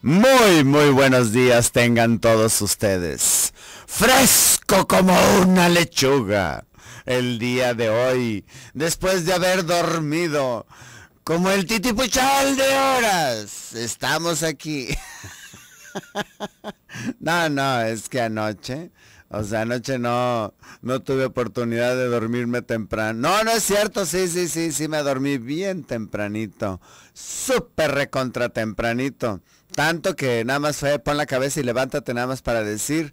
Muy, muy buenos días tengan todos ustedes. Fresco como una lechuga. El día de hoy, después de haber dormido como el titipuchal de horas, estamos aquí. No, no, es que anoche o sea, anoche no, no tuve oportunidad de dormirme temprano. No, no es cierto, sí, sí, sí, sí, me dormí bien tempranito. Súper recontra tempranito. Tanto que nada más fue, pon la cabeza y levántate nada más para decir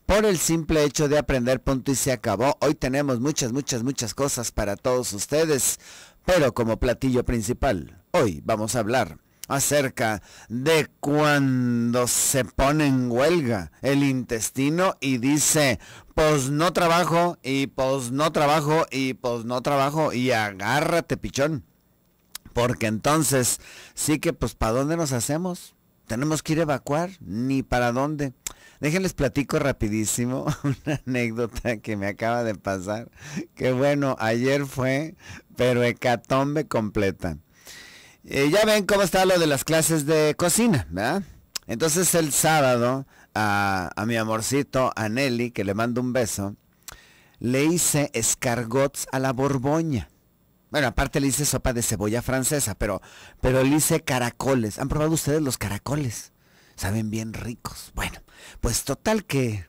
por el simple hecho de aprender punto y se acabó. Hoy tenemos muchas, muchas, muchas cosas para todos ustedes, pero como platillo principal, hoy vamos a hablar acerca de cuando se pone en huelga el intestino y dice, pues no trabajo y pues no trabajo y pues no trabajo y agárrate pichón. Porque entonces sí que pues para dónde nos hacemos? Tenemos que ir a evacuar, ni para dónde. Déjenles platico rapidísimo una anécdota que me acaba de pasar. Que bueno, ayer fue, pero hecatombe completa. Eh, ya ven cómo está lo de las clases de cocina, ¿verdad? Entonces el sábado a, mi amorcito, a Nelly, que le mando un beso, le hice escargots a la borboña. Bueno, aparte le hice sopa de cebolla francesa, pero, pero le hice caracoles. ¿Han probado ustedes los caracoles? saben bien ricos. Bueno, pues total que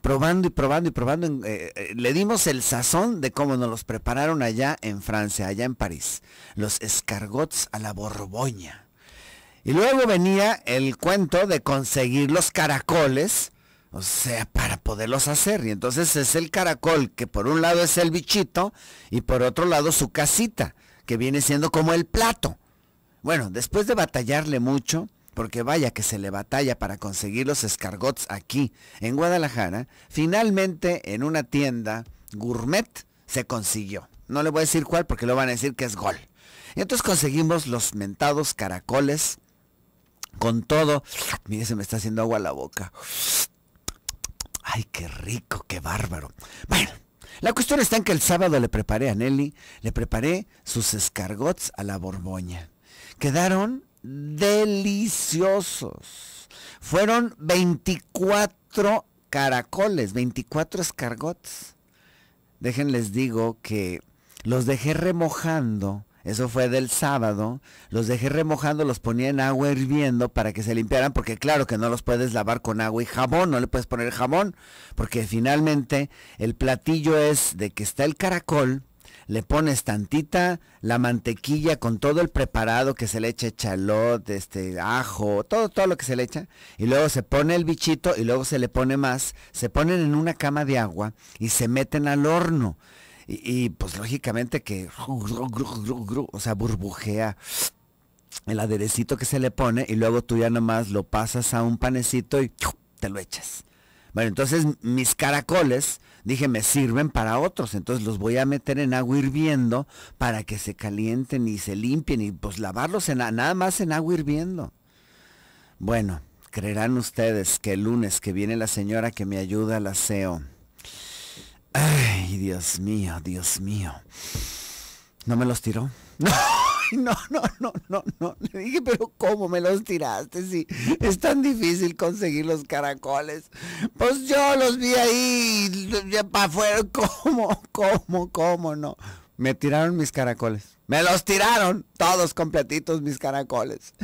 probando y probando y probando, eh, eh, le dimos el sazón de cómo nos los prepararon allá en Francia, allá en París, los escargots a la borboña. Y luego venía el cuento de conseguir los caracoles, o sea, para poderlos hacer. Y entonces es el caracol, que por un lado es el bichito y por otro lado su casita, que viene siendo como el plato. Bueno, después de batallarle mucho, porque vaya que se le batalla para conseguir los escargots aquí, en Guadalajara, finalmente en una tienda gourmet se consiguió. No le voy a decir cuál porque lo van a decir que es gol. Y entonces conseguimos los mentados caracoles con todo. Mire, se me está haciendo agua la boca. Ay, qué rico, qué bárbaro. Bueno, la cuestión está en que el sábado le preparé a Nelly, le preparé sus escargots a la borboña. Quedaron deliciosos. Fueron 24 caracoles, 24 escargots. Déjenles digo que los dejé remojando. Eso fue del sábado. Los dejé remojando, los ponía en agua hirviendo para que se limpiaran, porque claro que no los puedes lavar con agua y jabón, no le puedes poner jabón, porque finalmente el platillo es de que está el caracol, le pones tantita la mantequilla con todo el preparado que se le echa chalot, este ajo, todo todo lo que se le echa y luego se pone el bichito y luego se le pone más, se ponen en una cama de agua y se meten al horno. Y, y pues lógicamente que o sea, burbujea el aderecito que se le pone y luego tú ya nomás lo pasas a un panecito y te lo echas. Bueno, entonces mis caracoles, dije, me sirven para otros, entonces los voy a meter en agua hirviendo para que se calienten y se limpien y pues lavarlos en, nada más en agua hirviendo. Bueno, creerán ustedes que el lunes que viene la señora que me ayuda al aseo. Ay, Dios mío, Dios mío. ¿No me los tiró? no, no, no, no, no. Le dije, pero ¿cómo me los tiraste? sí. es tan difícil conseguir los caracoles. Pues yo los vi ahí, para afuera. ¿Cómo, cómo, cómo no? Me tiraron mis caracoles. Me los tiraron todos completitos mis caracoles.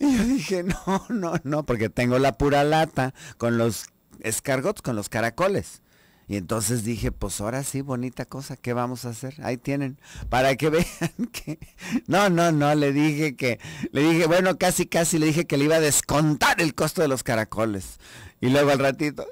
Y yo dije, no, no, no, porque tengo la pura lata con los escargots, con los caracoles. Y entonces dije, pues ahora sí, bonita cosa, ¿qué vamos a hacer? Ahí tienen, para que vean que... No, no, no, le dije que... Le dije, bueno, casi, casi le dije que le iba a descontar el costo de los caracoles. Y luego al ratito,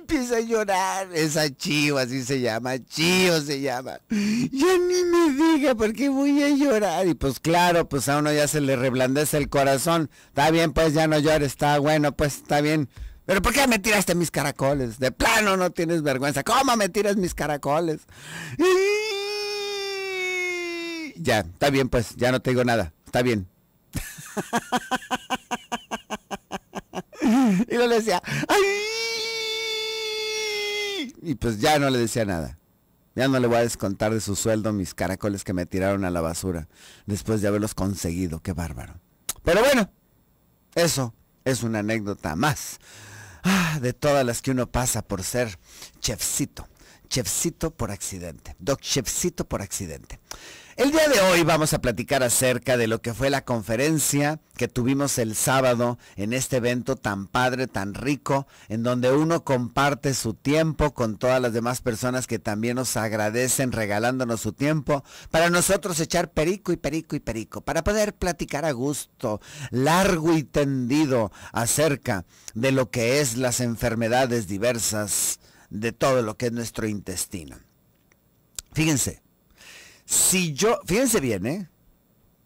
empieza a llorar. Esa chivo, así se llama, chivo se llama. Ya ni me diga por qué voy a llorar. Y pues claro, pues a uno ya se le reblandece el corazón. Está bien, pues ya no llores, está bueno, pues está bien. ¿Pero por qué me tiraste mis caracoles? De plano no tienes vergüenza. ¿Cómo me tiras mis caracoles? Ya, está bien pues, ya no te digo nada. Está bien. y no le decía, Y pues ya no le decía nada. Ya no le voy a descontar de su sueldo mis caracoles que me tiraron a la basura después de haberlos conseguido. Qué bárbaro. Pero bueno, eso es una anécdota más Ah, de todas las que uno pasa por ser chefcito, chefcito por accidente, doc chefcito por accidente. El día de hoy vamos a platicar acerca de lo que fue la conferencia que tuvimos el sábado en este evento tan padre, tan rico, en donde uno comparte su tiempo con todas las demás personas que también nos agradecen regalándonos su tiempo para nosotros echar perico y perico y perico, para poder platicar a gusto, largo y tendido acerca de lo que es las enfermedades diversas de todo lo que es nuestro intestino. Fíjense, si yo, fíjense bien, ¿eh?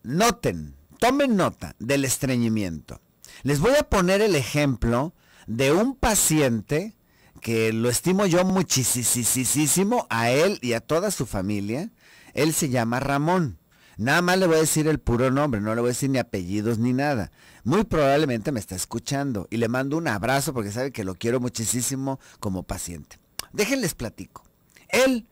Noten, tomen nota del estreñimiento. Les voy a poner el ejemplo de un paciente que lo estimo yo muchísimo a él y a toda su familia. Él se llama Ramón. Nada más le voy a decir el puro nombre, no le voy a decir ni apellidos ni nada. Muy probablemente me está escuchando y le mando un abrazo porque sabe que lo quiero muchísimo como paciente. Déjenles platico. Él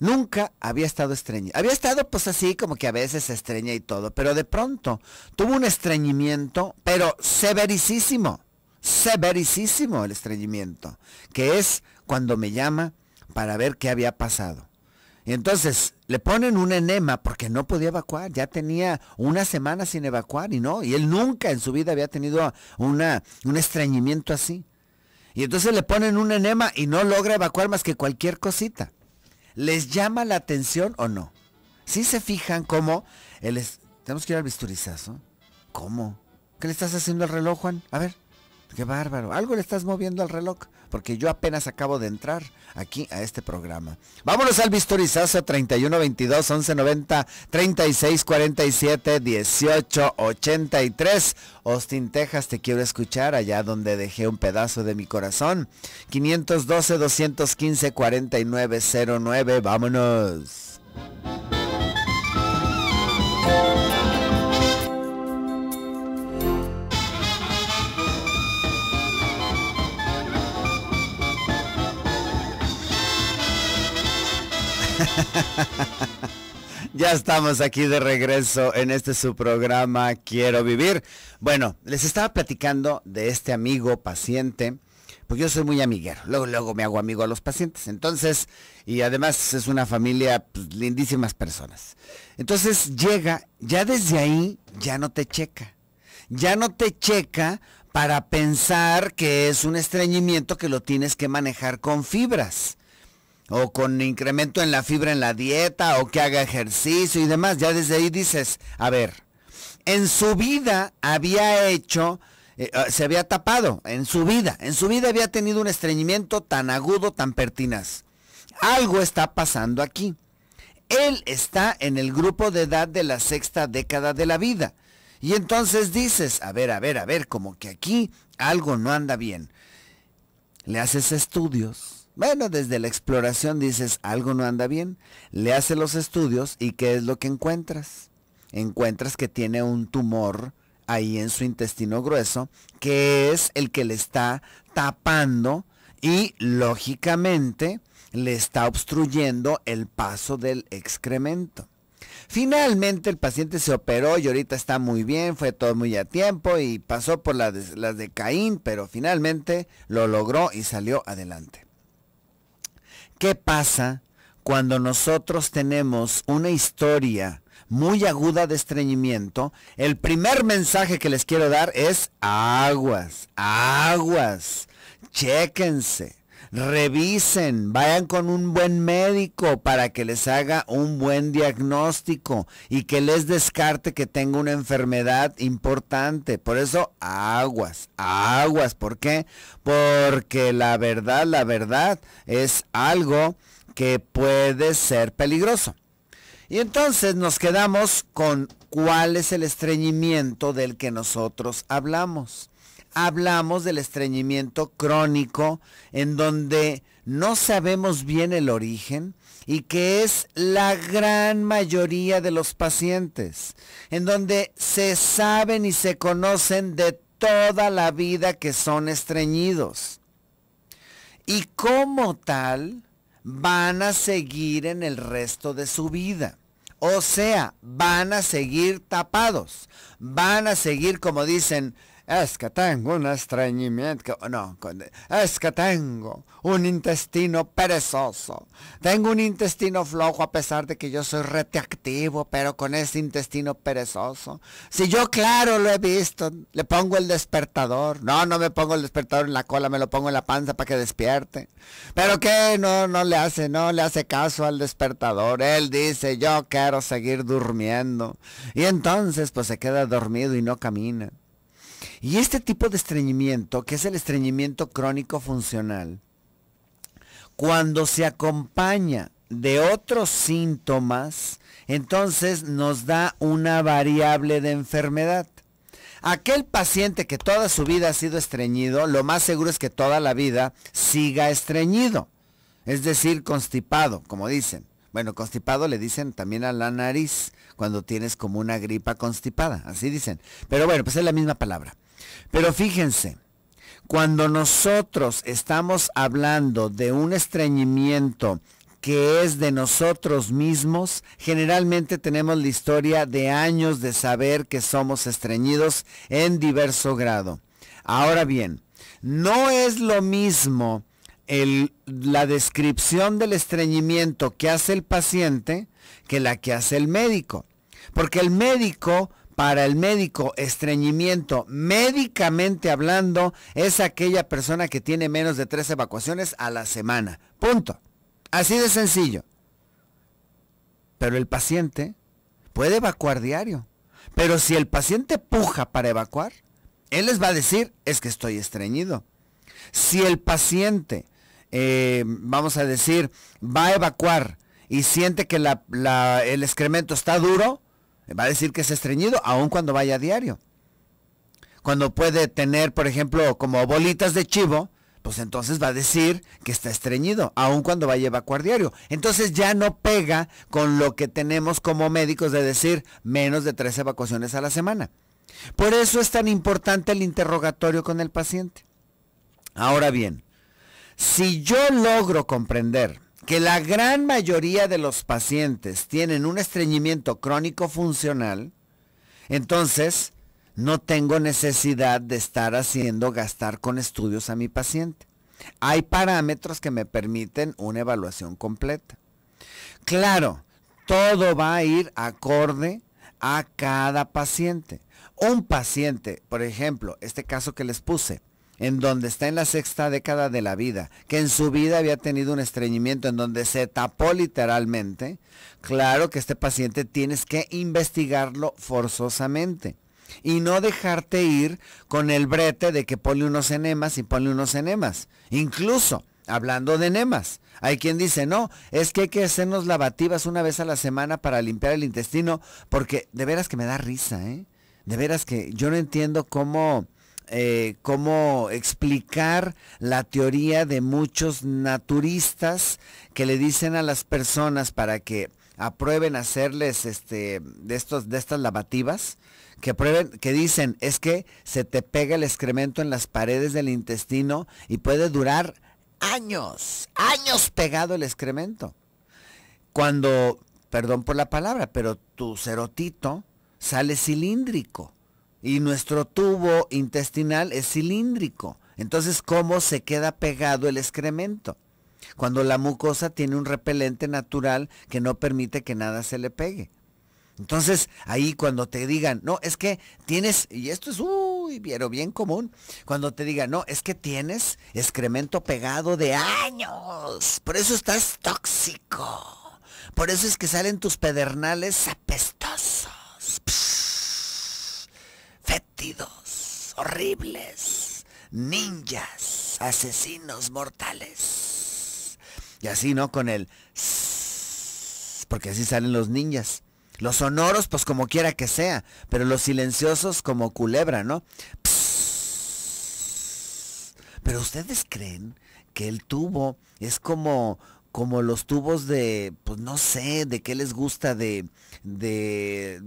Nunca había estado extraña, Había estado pues así como que a veces se estreña y todo, pero de pronto tuvo un estreñimiento, pero severicísimo, severicísimo el estreñimiento, que es cuando me llama para ver qué había pasado. Y entonces le ponen un enema porque no podía evacuar, ya tenía una semana sin evacuar y no, y él nunca en su vida había tenido una, un estreñimiento así. Y entonces le ponen un enema y no logra evacuar más que cualquier cosita. ¿Les llama la atención o no? Si se fijan cómo Tenemos que ir al bisturizazo. ¿Cómo? ¿Qué le estás haciendo al reloj, Juan? A ver. Qué bárbaro. Algo le estás moviendo al reloj, porque yo apenas acabo de entrar aquí a este programa. Vámonos al bisturizazo! 3122-1190-3647-1883. Austin, Texas, te quiero escuchar allá donde dejé un pedazo de mi corazón. 512 215 4909. Vámonos. Ya estamos aquí de regreso en este su programa Quiero Vivir. Bueno, les estaba platicando de este amigo paciente, porque yo soy muy amiguero. Luego, luego me hago amigo a los pacientes. Entonces, y además es una familia, pues, lindísimas personas. Entonces llega, ya desde ahí, ya no te checa. Ya no te checa para pensar que es un estreñimiento que lo tienes que manejar con fibras o con incremento en la fibra en la dieta, o que haga ejercicio y demás. Ya desde ahí dices, a ver, en su vida había hecho, eh, ah, se había tapado, en su vida, en su vida había tenido un estreñimiento tan agudo, tan pertinaz. Algo está pasando aquí. Él está en el grupo de edad de la sexta década de la vida. Y entonces dices, a ver, a ver, a ver, como que aquí algo no anda bien. Le haces estudios bueno, desde la exploración dices, algo no anda bien, le hace los estudios y ¿qué es lo que encuentras? Encuentras que tiene un tumor ahí en su intestino grueso, que es el que le está tapando y lógicamente le está obstruyendo el paso del excremento. Finalmente el paciente se operó y ahorita está muy bien, fue todo muy a tiempo y pasó por las de, las de Caín, pero finalmente lo logró y salió adelante. ¿Qué pasa cuando nosotros tenemos una historia muy aguda de estreñimiento? El primer mensaje que les quiero dar es aguas, aguas, chéquense revisen, vayan con un buen médico para que les haga un buen diagnóstico y que les descarte que tenga una enfermedad importante. Por eso, aguas, aguas. ¿Por qué? Porque la verdad, la verdad es algo que puede ser peligroso. Y entonces nos quedamos con cuál es el estreñimiento del que nosotros hablamos hablamos del estreñimiento crónico, en donde no sabemos bien el origen y que es la gran mayoría de los pacientes, en donde se saben y se conocen de toda la vida que son estreñidos. Y como tal, van a seguir en el resto de su vida. O sea, van a seguir tapados, van a seguir, como dicen, es que tengo un estreñimiento, no, es que tengo un intestino perezoso. Tengo un intestino flojo a pesar de que yo soy reteactivo, pero con ese intestino perezoso. Si yo, claro, lo he visto, le pongo el despertador. No, no me pongo el despertador en la cola, me lo pongo en la panza para que despierte. Pero que no, no le hace, no le hace caso al despertador. Él dice, yo quiero seguir durmiendo. Y entonces, pues se queda dormido y no camina. Y este tipo de estreñimiento, que es el estreñimiento crónico funcional, cuando se acompaña de otros síntomas, entonces nos da una variable de enfermedad. Aquel paciente que toda su vida ha sido estreñido, lo más seguro es que toda la vida siga estreñido, es decir, constipado, como dicen. Bueno, constipado le dicen también a la nariz, cuando tienes como una gripa constipada, así dicen. Pero bueno, pues es la misma palabra. Pero fíjense, cuando nosotros estamos hablando de un estreñimiento que es de nosotros mismos, generalmente tenemos la historia de años de saber que somos estreñidos en diverso grado. Ahora bien, no es lo mismo la descripción del estreñimiento que hace el paciente que la que hace el médico. Porque el médico para el médico, estreñimiento, médicamente hablando, es aquella persona que tiene menos de tres evacuaciones a la semana. Punto. Así de sencillo. Pero el paciente puede evacuar diario. Pero si el paciente puja para evacuar, él les va a decir, es que estoy estreñido. Si el paciente, eh, vamos a decir, va a evacuar y siente que el excremento está duro, va a decir que es estreñido, aun cuando vaya a diario. Cuando puede tener, por ejemplo, como bolitas de chivo, pues entonces va a decir que está estreñido, aun cuando vaya a evacuar diario. Entonces ya no pega con lo que tenemos como médicos de decir menos de tres evacuaciones a la semana. Por eso es tan importante el interrogatorio con el paciente. Ahora bien, si yo logro comprender que la gran mayoría de los pacientes tienen un estreñimiento crónico funcional, entonces no tengo necesidad de estar haciendo gastar con estudios a mi paciente. Hay parámetros que me permiten una evaluación completa. Claro, todo va a ir acorde a cada paciente. Un paciente, por ejemplo, este caso que les puse, en donde está en la sexta década de la vida, que en su vida había tenido un estreñimiento en donde se tapó literalmente, claro que este paciente tienes que investigarlo forzosamente y no dejarte ir con el brete de que ponle unos enemas y ponle unos enemas. Incluso, hablando de enemas, hay quien dice, no, es que hay que hacernos lavativas una vez a la semana para limpiar el intestino, porque de veras que me da risa, ¿eh? De veras que yo no entiendo cómo eh, cómo explicar la teoría de muchos naturistas que le dicen a las personas para que aprueben hacerles este, de, estos, de estas lavativas, que que dicen, es que se te pega el excremento en las paredes del intestino y puede durar años, años pegado el excremento. Cuando, perdón por la palabra, pero tu cerotito sale cilíndrico. Y nuestro tubo intestinal es cilíndrico. Entonces, ¿cómo se queda pegado el excremento? Cuando la mucosa tiene un repelente natural que no permite que nada se le pegue. Entonces, ahí cuando te digan, no, es que tienes, y esto es, uy, pero bien común, cuando te digan, no, es que tienes excremento pegado de años, por eso estás tóxico, por eso es que salen tus pedernales apestosos fétidos, horribles, ninjas, asesinos mortales. Y así, ¿no? Con el... Porque así salen los ninjas. Los sonoros, pues como quiera que sea, pero los silenciosos como culebra, ¿no? Pero ustedes creen que el tubo es como como los tubos de, pues no sé, de qué les gusta, de, de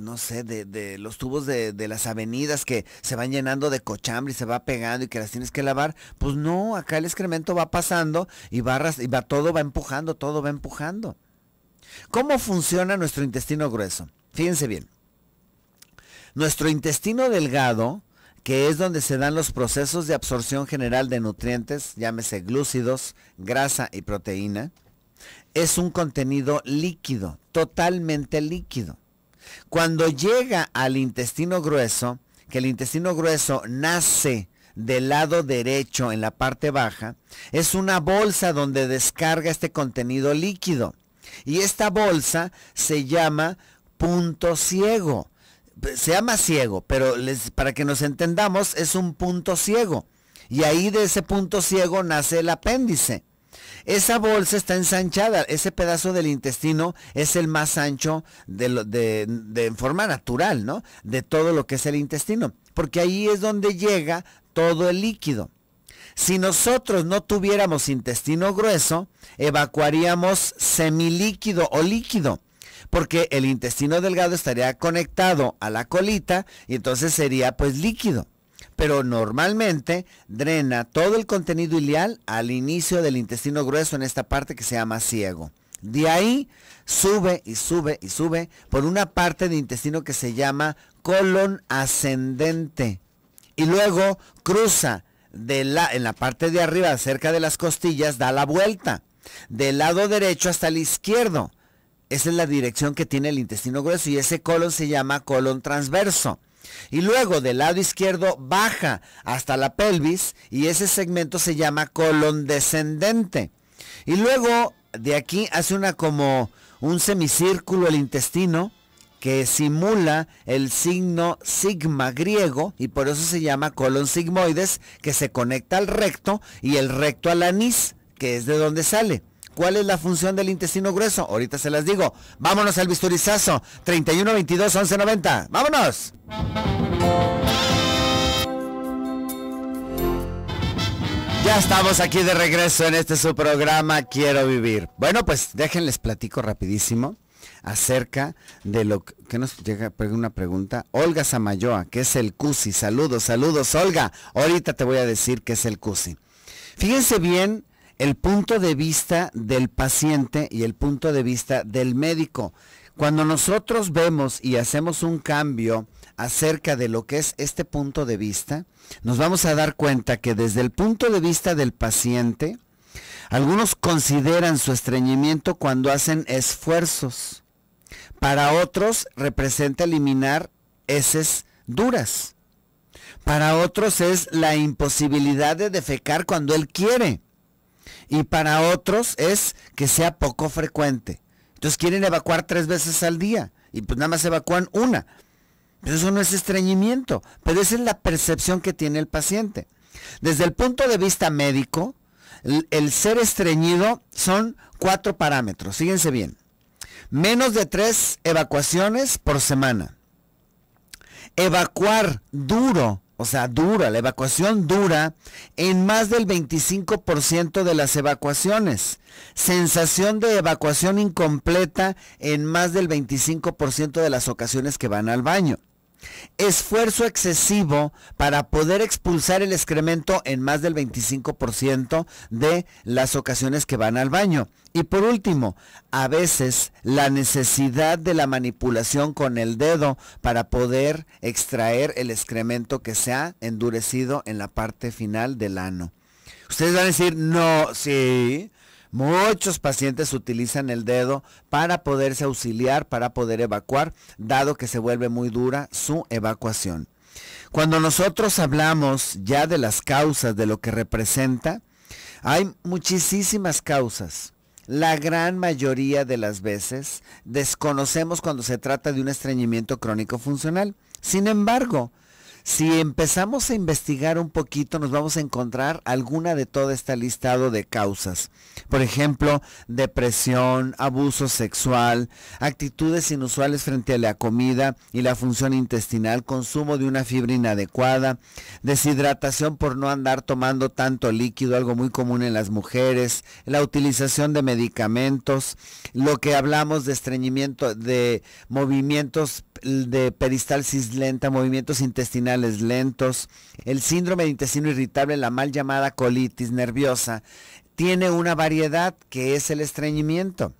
no sé, de, de los tubos de, de, las avenidas que se van llenando de cochambre y se va pegando y que las tienes que lavar. Pues no, acá el excremento va pasando y, barras, y va, todo va empujando, todo va empujando. ¿Cómo funciona nuestro intestino grueso? Fíjense bien. Nuestro intestino delgado que es donde se dan los procesos de absorción general de nutrientes, llámese glúcidos, grasa y proteína, es un contenido líquido, totalmente líquido. Cuando llega al intestino grueso, que el intestino grueso nace del lado derecho en la parte baja, es una bolsa donde descarga este contenido líquido. Y esta bolsa se llama punto ciego se llama ciego, pero para que nos entendamos, es un punto ciego. Y ahí de ese punto ciego nace el apéndice. Esa bolsa está ensanchada, ese pedazo del intestino es el más ancho de, de forma natural, ¿no? De todo lo que es el intestino, porque ahí es donde llega todo el líquido. Si nosotros no tuviéramos intestino grueso, evacuaríamos semilíquido o líquido porque el intestino delgado estaría conectado a la colita y entonces sería pues líquido. Pero normalmente drena todo el contenido ileal al inicio del intestino grueso en esta parte que se llama ciego. De ahí sube y sube y sube por una parte de intestino que se llama colon ascendente. Y luego cruza de la, en la parte de arriba, cerca de las costillas, da la vuelta. Del lado derecho hasta el izquierdo. Esa es la dirección que tiene el intestino grueso y ese colon se llama colon transverso. Y luego del lado izquierdo baja hasta la pelvis y ese segmento se llama colon descendente. Y luego de aquí hace una como un semicírculo el intestino que simula el signo sigma griego y por eso se llama colon sigmoides que se conecta al recto y el recto al anís que es de donde sale. ¿Cuál es la función del intestino grueso? Ahorita se las digo. Vámonos al bisturizazo. 31 22 11 90. ¡Vámonos! Ya estamos aquí de regreso en este su programa Quiero Vivir. Bueno, pues déjenles platico rapidísimo acerca de lo que nos llega una pregunta. Olga Samayoa, que es el CUSI? Saludos, saludos, Olga. Ahorita te voy a decir qué es el CUSI. Fíjense bien el punto de vista del paciente y el punto de vista del médico. Cuando nosotros vemos y hacemos un cambio acerca de lo que es este punto de vista, nos vamos a dar cuenta que desde el punto de vista del paciente, algunos consideran su estreñimiento cuando hacen esfuerzos. Para otros representa eliminar heces duras. Para otros es la imposibilidad de defecar cuando él quiere y para otros es que sea poco frecuente. Entonces quieren evacuar tres veces al día y pues nada más evacúan una. Pero eso no es estreñimiento, pero esa es la percepción que tiene el paciente. Desde el punto de vista médico, el, ser estreñido son cuatro parámetros, fíjense bien. Menos de tres evacuaciones por semana. Evacuar duro o sea, dura, la evacuación dura en más del 25% de las evacuaciones. Sensación de evacuación incompleta en más del 25% de las ocasiones que van al baño. Esfuerzo excesivo para poder expulsar el excremento en más del 25% de las ocasiones que van al baño. Y por último, a veces la necesidad de la manipulación con el dedo para poder extraer el excremento que se ha endurecido en la parte final del ano. Ustedes van a decir, no, sí. Muchos pacientes utilizan el dedo para poderse auxiliar, para poder evacuar, dado que se vuelve muy dura su evacuación. Cuando nosotros hablamos ya de las causas, de lo que representa, hay muchísimas causas. La gran mayoría de las veces desconocemos cuando se trata de un estreñimiento crónico funcional. Sin embargo, si empezamos a investigar un poquito, nos vamos a encontrar alguna de toda esta listado de causas. Por ejemplo, depresión, abuso sexual, actitudes inusuales frente a la comida y la función intestinal, consumo de una fibra inadecuada, deshidratación por no andar tomando tanto líquido, algo muy común en las mujeres, la utilización de medicamentos, lo que hablamos de estreñimiento, de movimientos de peristalsis lenta, movimientos intestinales lentos, el síndrome de intestino irritable, la mal llamada colitis nerviosa, tiene una variedad que es el estreñimiento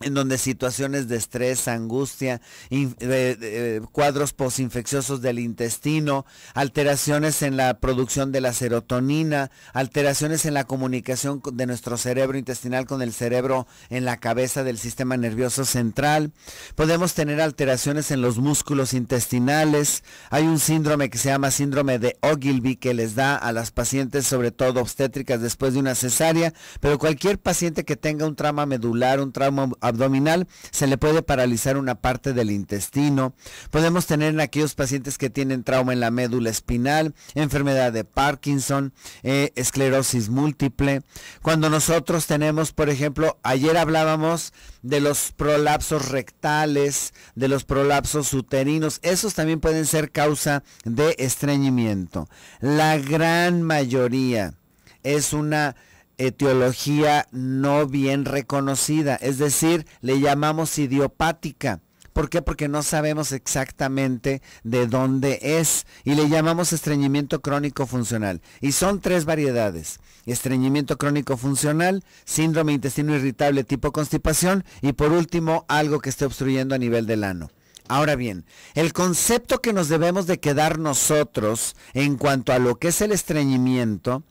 en donde situaciones de estrés, angustia, eh, cuadros posinfecciosos del intestino, alteraciones en la producción de la serotonina, alteraciones en la comunicación de nuestro cerebro intestinal con el cerebro en la cabeza del sistema nervioso central. Podemos tener alteraciones en los músculos intestinales. Hay un síndrome que se llama síndrome de Ogilvy que les da a las pacientes, sobre todo obstétricas, después de una cesárea, pero cualquier paciente que tenga un trauma medular, un trauma abdominal, se le puede paralizar una parte del intestino. Podemos tener en aquellos pacientes que tienen trauma en la médula espinal, enfermedad de Parkinson, eh, esclerosis múltiple. Cuando nosotros tenemos, por ejemplo, ayer hablábamos de los prolapsos rectales, de los prolapsos uterinos, esos también pueden ser causa de estreñimiento. La gran mayoría es una etiología no bien reconocida, es decir, le llamamos idiopática. ¿Por qué? Porque no sabemos exactamente de dónde es y le llamamos estreñimiento crónico funcional. Y son tres variedades. Estreñimiento crónico funcional, síndrome intestino irritable tipo constipación y por último algo que esté obstruyendo a nivel del ano. Ahora bien, el concepto que nos debemos de quedar nosotros en cuanto a lo que es el estreñimiento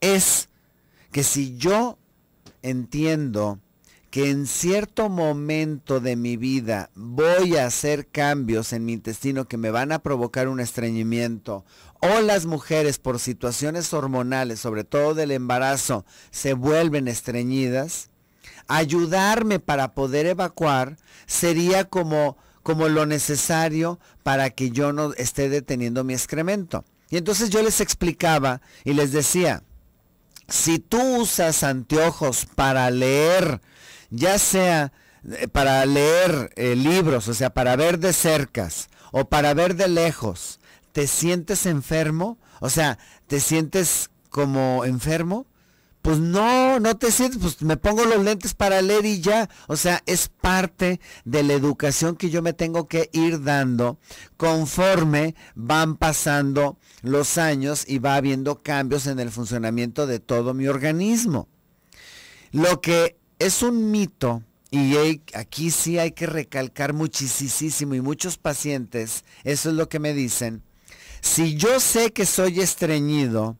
es que si yo entiendo que en cierto momento de mi vida voy a hacer cambios en mi intestino que me van a provocar un estreñimiento, o las mujeres por situaciones hormonales, sobre todo del embarazo, se vuelven estreñidas, ayudarme para poder evacuar sería como, como lo necesario para que yo no esté deteniendo mi excremento. Y entonces yo les explicaba y les decía, si tú usas anteojos para leer, ya sea eh, para leer eh, libros, o sea, para ver de cercas o para ver de lejos, ¿te sientes enfermo? O sea, ¿te sientes como enfermo? pues no, no te sientes, pues me pongo los lentes para leer y ya. O sea, es parte de la educación que yo me tengo que ir dando conforme van pasando los años y va habiendo cambios en el funcionamiento de todo mi organismo. Lo que es un mito, y aquí sí hay que recalcar muchísimo y muchos pacientes, eso es lo que me dicen, si yo sé que soy estreñido,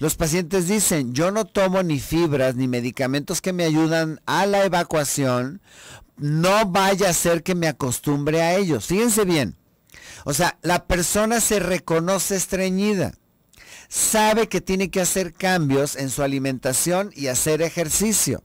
los pacientes dicen, yo no tomo ni fibras ni medicamentos que me ayudan a la evacuación, no vaya a ser que me acostumbre a ellos. Fíjense bien. O sea, la persona se reconoce estreñida. Sabe que tiene que hacer cambios en su alimentación y hacer ejercicio.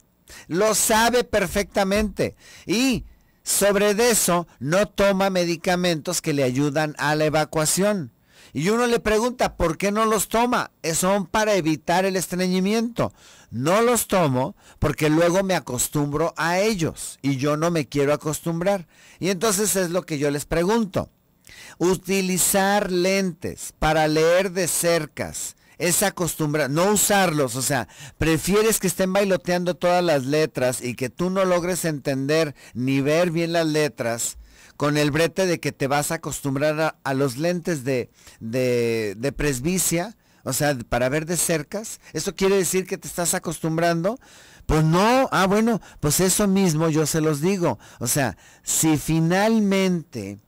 Lo sabe perfectamente. Y sobre eso no toma medicamentos que le ayudan a la evacuación. Y uno le pregunta, ¿por qué no los toma? Son para evitar el estreñimiento. No los tomo porque luego me acostumbro a ellos y yo no me quiero acostumbrar. Y entonces es lo que yo les pregunto. Utilizar lentes para leer de cercas es acostumbrar, no usarlos, o sea, prefieres que estén bailoteando todas las letras y que tú no logres entender ni ver bien las letras con el brete de que te vas a acostumbrar a, los lentes de, de, presbicia, o sea, para ver de cercas. ¿Eso quiere decir que te estás acostumbrando? Pues no, ah bueno, pues eso mismo yo se los digo. O sea, si finalmente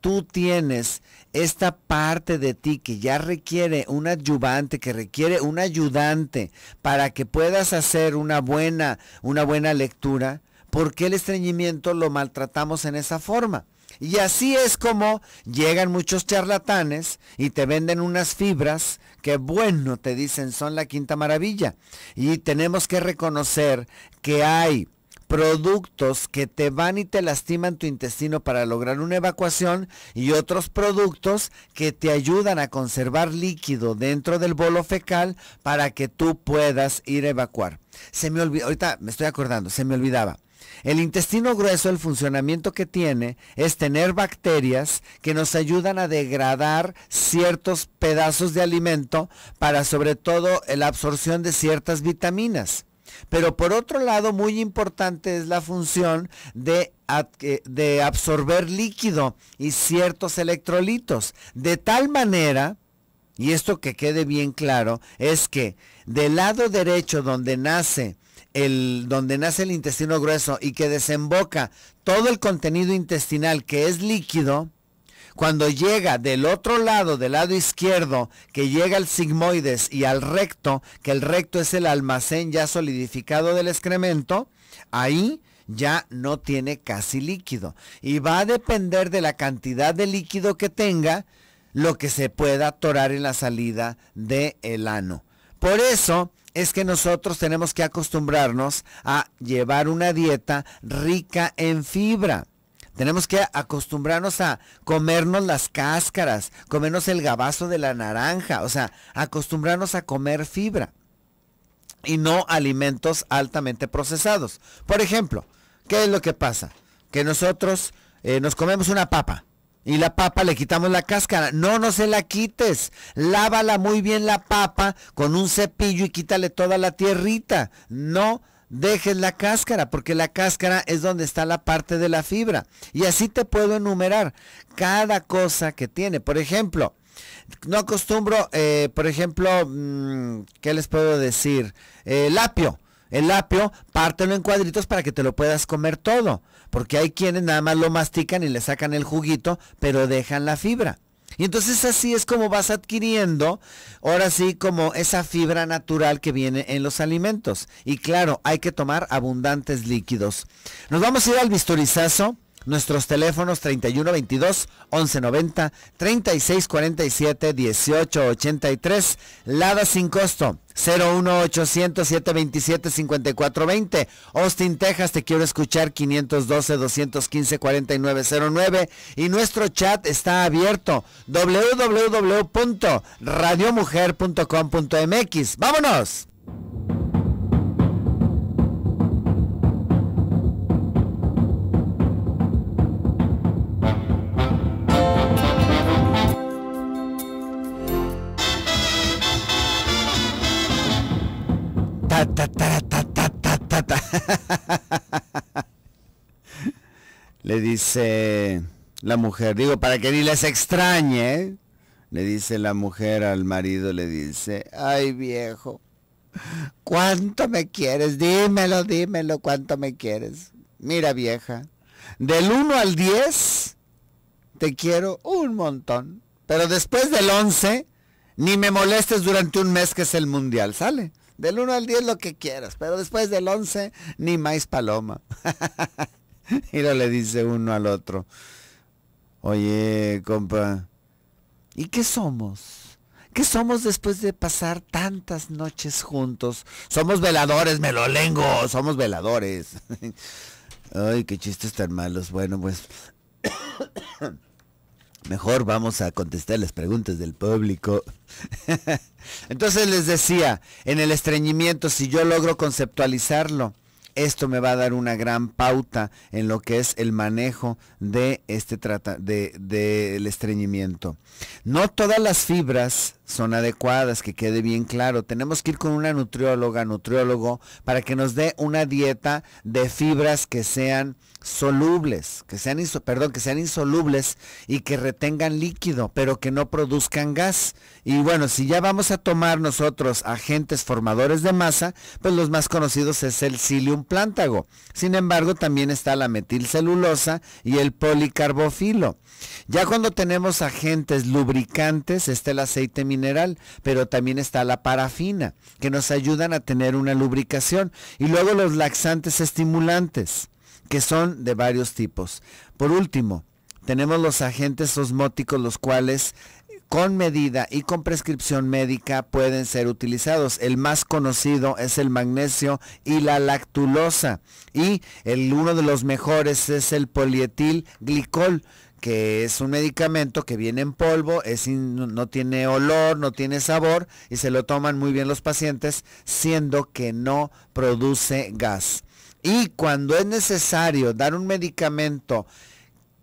tú tienes esta parte de ti que ya requiere un ayudante, que requiere un ayudante para que puedas hacer una buena, una buena lectura, por qué el estreñimiento lo maltratamos en esa forma. Y así es como llegan muchos charlatanes y te venden unas fibras que bueno, te dicen son la quinta maravilla. Y tenemos que reconocer que hay productos que te van y te lastiman tu intestino para lograr una evacuación y otros productos que te ayudan a conservar líquido dentro del bolo fecal para que tú puedas ir a evacuar. Se me olvidó, ahorita me estoy acordando, se me olvidaba. El intestino grueso, el funcionamiento que tiene es tener bacterias que nos ayudan a degradar ciertos pedazos de alimento para sobre todo la absorción de ciertas vitaminas. Pero por otro lado, muy importante es la función de, eh, de absorber líquido y ciertos electrolitos. De tal manera y esto que quede bien claro es que del lado derecho donde nace el, donde nace el intestino grueso y que desemboca todo el contenido intestinal que es líquido, cuando llega del otro lado, del lado izquierdo, que llega al sigmoides y al recto, que el recto es el almacén ya solidificado del excremento, ahí ya no tiene casi líquido. Y va a depender de la cantidad de líquido que tenga, lo que se pueda atorar en la salida del el ano. Por eso es que nosotros tenemos que acostumbrarnos a llevar una dieta rica en fibra. Tenemos que acostumbrarnos a comernos las cáscaras, comernos el gabazo de la naranja, o sea, acostumbrarnos a comer fibra y no alimentos altamente procesados. Por ejemplo, ¿qué es lo que pasa? Que nosotros eh, nos comemos una papa y la papa le quitamos la cáscara. No, no se la quites. Lávala muy bien la papa con un cepillo y quítale toda la tierrita. No dejes la cáscara, porque la cáscara es donde está la parte de la fibra. Y así te puedo enumerar cada cosa que tiene. Por ejemplo, no acostumbro, eh, por ejemplo, mm, ¿qué les puedo decir? Eh, el apio. El apio, pártelo en cuadritos para que te lo puedas comer todo. Porque hay quienes nada más lo mastican y le sacan el juguito, pero dejan la fibra. Y entonces así es como vas adquiriendo, ahora sí, como esa fibra natural que viene en los alimentos. Y claro, hay que tomar abundantes líquidos. Nos vamos a ir al bisturizazo. Nuestros teléfonos 3122 1190 3647 1883. Lada sin costo 01800 727 5420. Austin, Texas, te quiero escuchar 512 215 4909 y nuestro chat está abierto www.radiomujer.com.mx. Vámonos. Le dice la mujer, digo, para que ni les extrañe, le dice la mujer al marido, le dice, ay viejo, ¿cuánto me quieres? Dímelo, dímelo, ¿cuánto me quieres? Mira vieja, del 1 al 10 te quiero un montón, pero después del 11 ni me molestes durante un mes que es el mundial, ¿sale? Del 1 al 10 lo que quieras, pero después del 11 ni más paloma. y le dice uno al otro, oye, compa, ¿y qué somos? ¿Qué somos después de pasar tantas noches juntos? Somos veladores, me lo lengo, somos veladores. Ay, qué chistes tan malos. Bueno, pues mejor vamos a contestar las preguntas del público. Entonces les decía, en el estreñimiento, si yo logro conceptualizarlo, esto me va a dar una gran pauta en lo que es el manejo de este trata, de, estreñimiento. No todas las fibras son adecuadas, que quede bien claro. Tenemos que ir con una nutrióloga, nutriólogo, para que nos dé una dieta de fibras que sean solubles, que sean, perdón, que sean insolubles y que retengan líquido, pero que no produzcan gas. Y bueno, si ya vamos a tomar nosotros agentes formadores de masa, pues los más conocidos es el psyllium plántago. Sin embargo, también está la metilcelulosa y el policarbofilo. Ya cuando tenemos agentes lubricantes está el aceite mineral, pero también está la parafina, que nos ayudan a tener una lubricación. Y luego los laxantes estimulantes, que son de varios tipos. Por último, tenemos los agentes osmóticos, los cuales con medida y con prescripción médica pueden ser utilizados. El más conocido es el magnesio y la lactulosa. Y el, uno de los mejores es el polietil glicol que es un medicamento que viene en polvo, es no tiene olor, no tiene sabor y se lo toman muy bien los pacientes, siendo que no produce gas. Y cuando es necesario dar un medicamento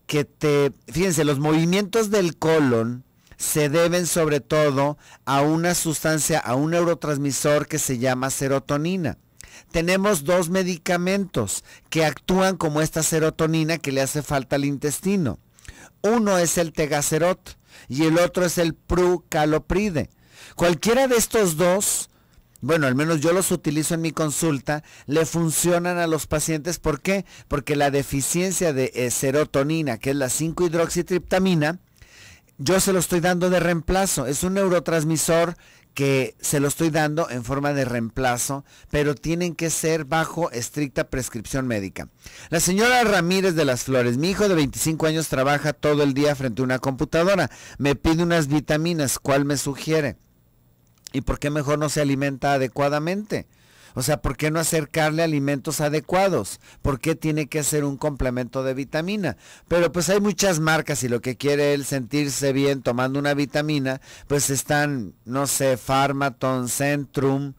que te, fíjense, los movimientos del colon se deben sobre todo a una sustancia, a un neurotransmisor que se llama serotonina tenemos dos medicamentos que actúan como esta serotonina que le hace falta al intestino. Uno es el tegacerot y el otro es el prucalopride. Cualquiera de estos dos, bueno, al menos yo los utilizo en mi consulta, le funcionan a los pacientes. ¿Por qué? Porque la deficiencia de eh, serotonina, que es la 5-hidroxitriptamina, yo se lo estoy dando de reemplazo. Es un neurotransmisor que se lo estoy dando en forma de reemplazo, pero tienen que ser bajo estricta prescripción médica. La señora Ramírez de las Flores, mi hijo de 25 años trabaja todo el día frente a una computadora, me pide unas vitaminas, ¿cuál me sugiere? ¿Y por qué mejor no se alimenta adecuadamente? O sea, ¿por qué no acercarle alimentos adecuados? ¿Por qué tiene que ser un complemento de vitamina? Pero pues hay muchas marcas y lo que quiere él sentirse bien tomando una vitamina, pues están, no sé, Pharmaton, Centrum.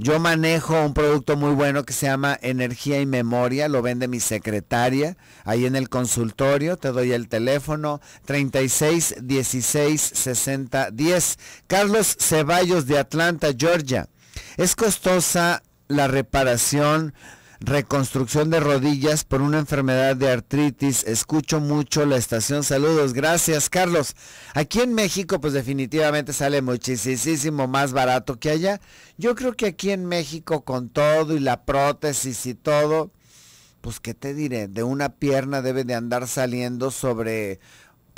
Yo manejo un producto muy bueno que se llama Energía y Memoria, lo vende mi secretaria ahí en el consultorio, te doy el teléfono 36 16 60 10. Carlos Ceballos de Atlanta, Georgia. Es costosa la reparación, reconstrucción de rodillas por una enfermedad de artritis. Escucho mucho la estación. Saludos. Gracias, Carlos. Aquí en México, pues definitivamente sale muchísimo más barato que allá. Yo creo que aquí en México, con todo y la prótesis y todo, pues qué te diré, de una pierna debe de andar saliendo sobre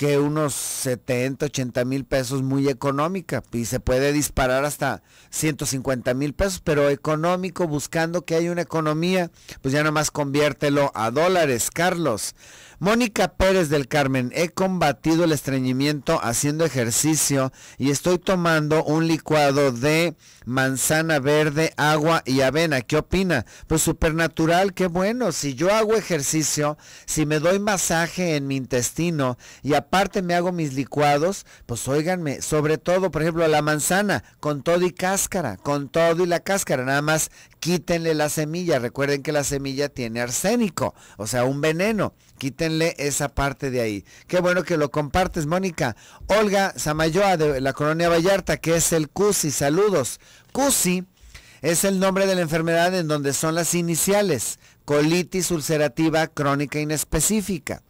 que unos 70, 80 mil pesos muy económica y se puede disparar hasta 150 mil pesos, pero económico, buscando que haya una economía, pues ya nomás conviértelo a dólares, Carlos. Mónica Pérez del Carmen, he combatido el estreñimiento haciendo ejercicio y estoy tomando un licuado de manzana verde, agua y avena. ¿Qué opina? Pues supernatural, qué bueno. Si yo hago ejercicio, si me doy masaje en mi intestino y aparte me hago mis licuados, pues óiganme, sobre todo, por ejemplo, la manzana, con todo y cáscara, con todo y la cáscara, nada más quítenle la semilla. Recuerden que la semilla tiene arsénico, o sea, un veneno. Quítenle esa parte de ahí. Qué bueno que lo compartes, Mónica. Olga Samayoa de la Colonia Vallarta, que es el CUSI. Saludos. CUSI es el nombre de la enfermedad en donde son las iniciales. Colitis ulcerativa crónica inespecífica.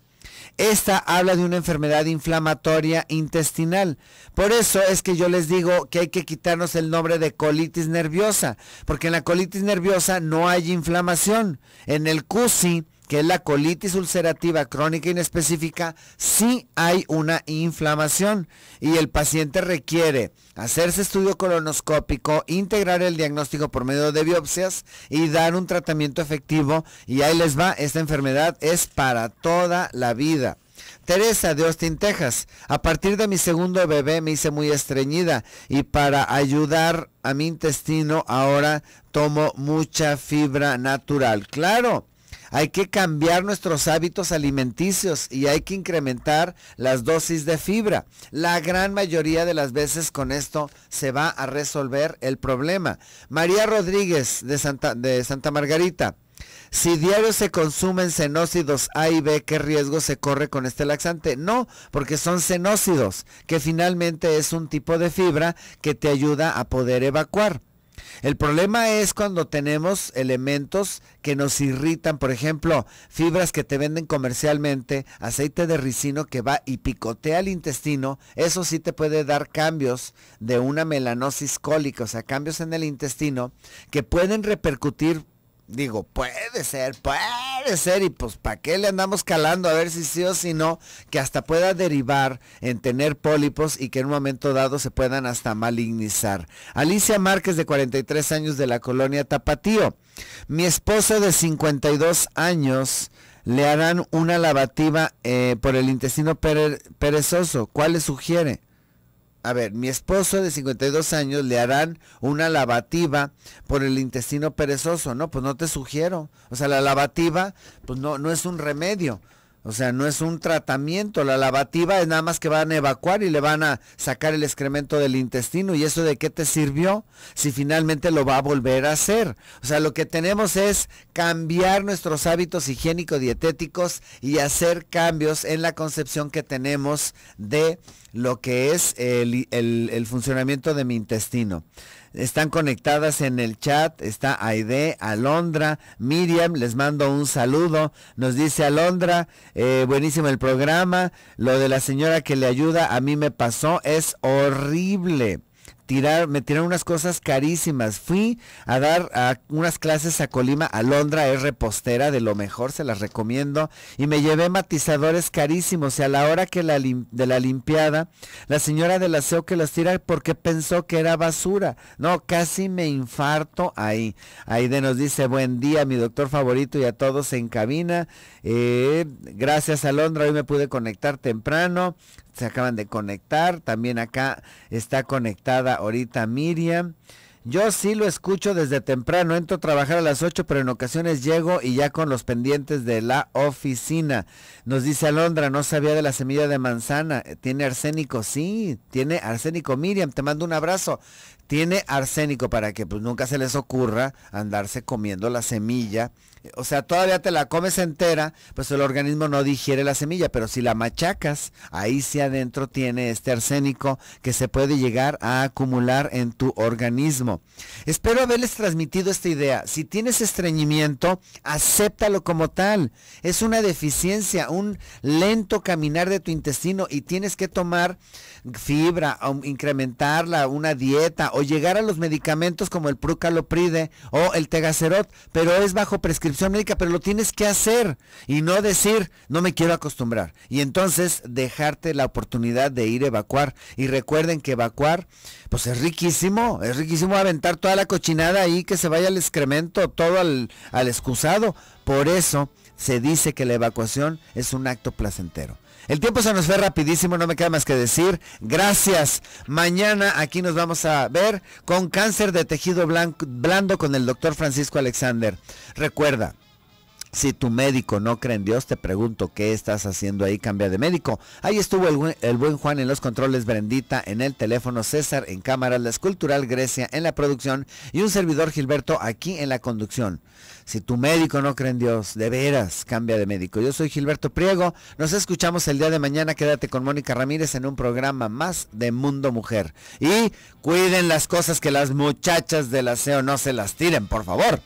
Esta habla de una enfermedad inflamatoria intestinal. Por eso es que yo les digo que hay que quitarnos el nombre de colitis nerviosa, porque en la colitis nerviosa no hay inflamación. En el CUSI que es la colitis ulcerativa crónica inespecífica, sí hay una inflamación y el paciente requiere hacerse estudio colonoscópico, integrar el diagnóstico por medio de biopsias y dar un tratamiento efectivo. Y ahí les va, esta enfermedad es para toda la vida. Teresa de Austin, Texas. A partir de mi segundo bebé me hice muy estreñida y para ayudar a mi intestino ahora tomo mucha fibra natural. Claro, hay que cambiar nuestros hábitos alimenticios y hay que incrementar las dosis de fibra. La gran mayoría de las veces con esto se va a resolver el problema. María Rodríguez de Santa, de Santa Margarita. Si diario se consumen cenócidos A y B, ¿qué riesgo se corre con este laxante? No, porque son cenócidos, que finalmente es un tipo de fibra que te ayuda a poder evacuar. El problema es cuando tenemos elementos que nos irritan, por ejemplo, fibras que te venden comercialmente, aceite de ricino que va y picotea el intestino, eso sí te puede dar cambios de una melanosis cólica, o sea, cambios en el intestino que pueden repercutir digo, puede ser, puede ser, y pues ¿para qué le andamos calando a ver si sí o si no? Que hasta pueda derivar en tener pólipos y que en un momento dado se puedan hasta malignizar. Alicia Márquez, de 43 años, de la colonia Tapatío. Mi esposo de 52 años le harán una lavativa eh, por el intestino perezoso. ¿Cuál le sugiere? a ver, mi esposo de 52 años le harán una lavativa por el intestino perezoso. No, pues no te sugiero. O sea, la lavativa, pues no, no es un remedio. O sea, no es un tratamiento, la lavativa es nada más que van a evacuar y le van a sacar el excremento del intestino. ¿Y eso de qué te sirvió? Si finalmente lo va a volver a hacer. O sea, lo que tenemos es cambiar nuestros hábitos higiénico-dietéticos y hacer cambios en la concepción que tenemos de lo que es el, el funcionamiento de mi intestino están conectadas en el chat. Está Aide, Alondra, Miriam, les mando un saludo. Nos dice Alondra, eh, buenísimo el programa. Lo de la señora que le ayuda, a mí me pasó, es horrible me tiraron unas cosas carísimas. Fui a dar unas clases a Colima, a Londra, es repostera, de lo mejor, se las recomiendo. Y me llevé matizadores carísimos. Y a la hora que la de la limpiada, la señora del aseo que las tira porque pensó que era basura. No, casi me infarto ahí. Aide nos dice, buen día, mi doctor favorito y a todos en cabina. Eh, gracias a Londra, hoy me pude conectar temprano se acaban de conectar. También acá está conectada ahorita Miriam. Yo sí lo escucho desde temprano, entro a trabajar a las 8, pero en ocasiones llego y ya con los pendientes de la oficina. Nos dice Alondra, no sabía de la semilla de manzana, tiene arsénico, sí, tiene arsénico. Miriam, te mando un abrazo tiene arsénico para que pues, nunca se les ocurra andarse comiendo la semilla. O sea, todavía te la comes entera, pues el organismo no digiere la semilla, pero si la machacas, ahí sí adentro tiene este arsénico que se puede llegar a acumular en tu organismo. Espero haberles transmitido esta idea. Si tienes estreñimiento, acéptalo como tal. Es una deficiencia, un lento caminar de tu intestino y tienes que tomar fibra, um, incrementarla, una dieta o llegar a los medicamentos como el Prucalopride o el Tegacerot, pero es bajo prescripción médica, pero lo tienes que hacer y no decir, no me quiero acostumbrar. Y entonces dejarte la oportunidad de ir a evacuar. Y recuerden que evacuar, pues es riquísimo, es riquísimo aventar toda la cochinada ahí, que se vaya al excremento, todo al, al excusado. Por eso se dice que la evacuación es un acto placentero. El tiempo se nos fue rapidísimo, no me queda más que decir. Gracias. Mañana aquí nos vamos a ver con cáncer de tejido blando con el doctor Francisco Alexander. Recuerda, si tu médico no cree en Dios, te pregunto, ¿qué estás haciendo ahí? Cambia de médico. Ahí estuvo el buen, Juan en los controles, Brendita en el teléfono, César en cámaras, la escultural Grecia en la producción y un servidor Gilberto aquí en la conducción. Si tu médico no cree en Dios, de veras, cambia de médico. Yo soy Gilberto Priego, nos escuchamos el día de mañana, quédate con Mónica Ramírez en un programa más de Mundo Mujer. Y cuiden las cosas que las muchachas del aseo no se las tiren, por favor.